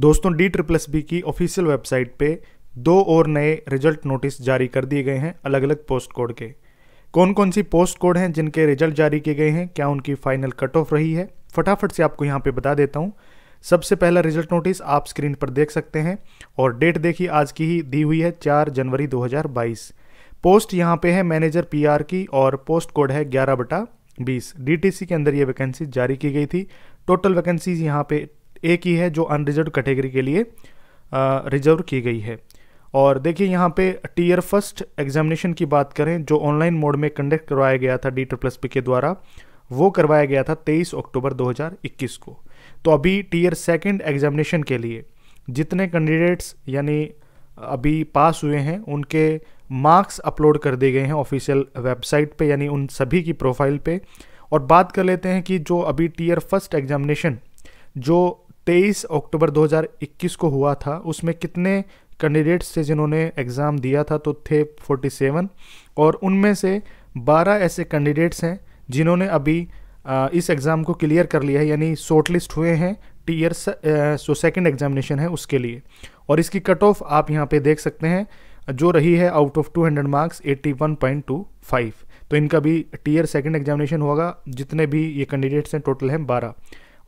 दोस्तों D triple S B की official website पे दो और नए रिजल्ट नोटिस जारी कर दिए गए हैं अलग अलग पोस्ट कोड के कौन कौन सी पोस्ट कोड हैं जिनके रिजल्ट जारी किए गए हैं क्या उनकी फाइनल कट ऑफ रही है फटाफट से आपको यहाँ पे बता देता हूँ सबसे पहला रिजल्ट नोटिस आप स्क्रीन पर देख सकते हैं और डेट देखिए आज की ही दी हुई है चार जनवरी 2022 पोस्ट यहाँ पे है मैनेजर पीआर की और पोस्ट कोड है ग्यारह बटा बीस सी के अंदर ये वैकेंसी जारी की गई थी टोटल वैकेंसीज यहाँ पे एक ही है जो अनरिजर्व कैटेगरी के लिए रिजर्व की गई है और देखिए यहाँ पे टीयर फर्स्ट एग्जामिनेशन की बात करें जो ऑनलाइन मोड में कंडक्ट करवाया गया था डी ट्रिप्लस पी के द्वारा वो करवाया गया था 23 अक्टूबर 2021 को तो अभी टीयर सेकंड एग्जामिनेशन के लिए जितने कैंडिडेट्स यानी अभी पास हुए हैं उनके मार्क्स अपलोड कर दिए गए हैं ऑफिशियल वेबसाइट पे यानी उन सभी की प्रोफाइल पे और बात कर लेते हैं कि जो अभी टीयर फर्स्ट एग्जामिनेशन जो 23 अक्टूबर 2021 को हुआ था उसमें कितने कैंडिडेट्स थे जिन्होंने एग्ज़ाम दिया था तो थे 47 और उनमें से 12 ऐसे कैंडिडेट्स हैं जिन्होंने अभी इस एग्ज़ाम को क्लियर कर लिया है यानी शॉर्ट लिस्ट हुए हैं टीयर जो सेकेंड एग्जामिनेशन है उसके लिए और इसकी कट ऑफ आप यहाँ पे देख सकते हैं जो रही है आउट ऑफ 200 मार्क्स 81.25 तो इनका भी टीयर सेकेंड एग्जामिनेशन होगा जितने भी ये कैंडिडेट्स हैं टोटल हैं बारह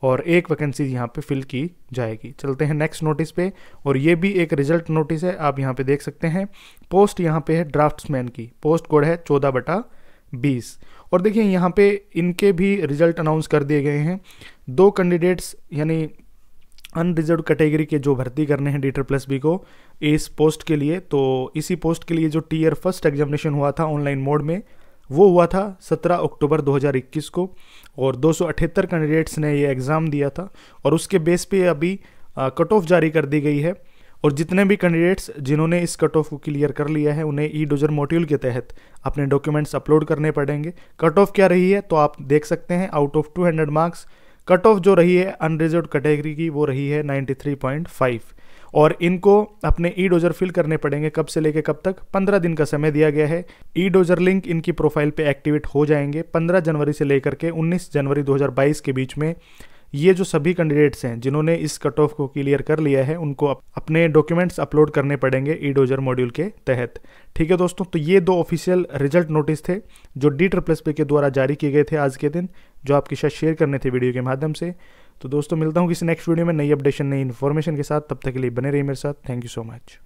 और एक वैकेंसी यहाँ पे फिल की जाएगी चलते हैं नेक्स्ट नोटिस पे और ये भी एक रिजल्ट नोटिस है आप यहाँ पे देख सकते हैं पोस्ट यहाँ पे है ड्राफ्ट्समैन की पोस्ट कोड है चौदह बटा बीस और देखिए यहाँ पे इनके भी रिजल्ट अनाउंस कर दिए गए हैं दो कैंडिडेट्स यानी अनरिजर्व कैटेगरी के जो भर्ती करने हैं डीटर प्लस बी को इस पोस्ट के लिए तो इसी पोस्ट के लिए जो टीयर फर्स्ट एग्जामिनेशन हुआ था ऑनलाइन मोड में वो हुआ था 17 अक्टूबर 2021 को और दो कैंडिडेट्स ने ये एग्ज़ाम दिया था और उसके बेस पे अभी कट ऑफ जारी कर दी गई है और जितने भी कैंडिडेट्स जिन्होंने इस कट ऑफ को क्लियर कर लिया है उन्हें ई डोजर मॉड्यूल के तहत अपने डॉक्यूमेंट्स अपलोड करने पड़ेंगे कट ऑफ क्या रही है तो आप देख सकते हैं out of 200 marks cut off जो रही है अनरिजर्व कैटेगरी की वो रही है 93.5 और इनको अपने ई डोजर फिल करने पड़ेंगे कब से लेके कब तक पंद्रह दिन का समय दिया गया है ई डोजर लिंक इनकी प्रोफाइल पे एक्टिवेट हो जाएंगे पंद्रह जनवरी से लेकर के उन्नीस जनवरी दो के बीच में ये जो सभी कैंडिडेट्स हैं जिन्होंने इस कट ऑफ को क्लियर कर लिया है उनको अपने डॉक्यूमेंट्स अपलोड करने पड़ेंगे ई डोजर मॉड्यूल के तहत ठीक है दोस्तों तो ये दो ऑफिशियल रिजल्ट नोटिस थे जो डी ट्रिप्लस पे के द्वारा जारी किए गए थे आज के दिन जो आपके साथ शेयर करने थे वीडियो के माध्यम से तो दोस्तों मिलता हूँ किसी नेक्स्ट वीडियो में नई अपडेशन नई इन्फॉर्मेशन के साथ तब तक के लिए बने रहिए मेरे साथ थैंक यू सो मच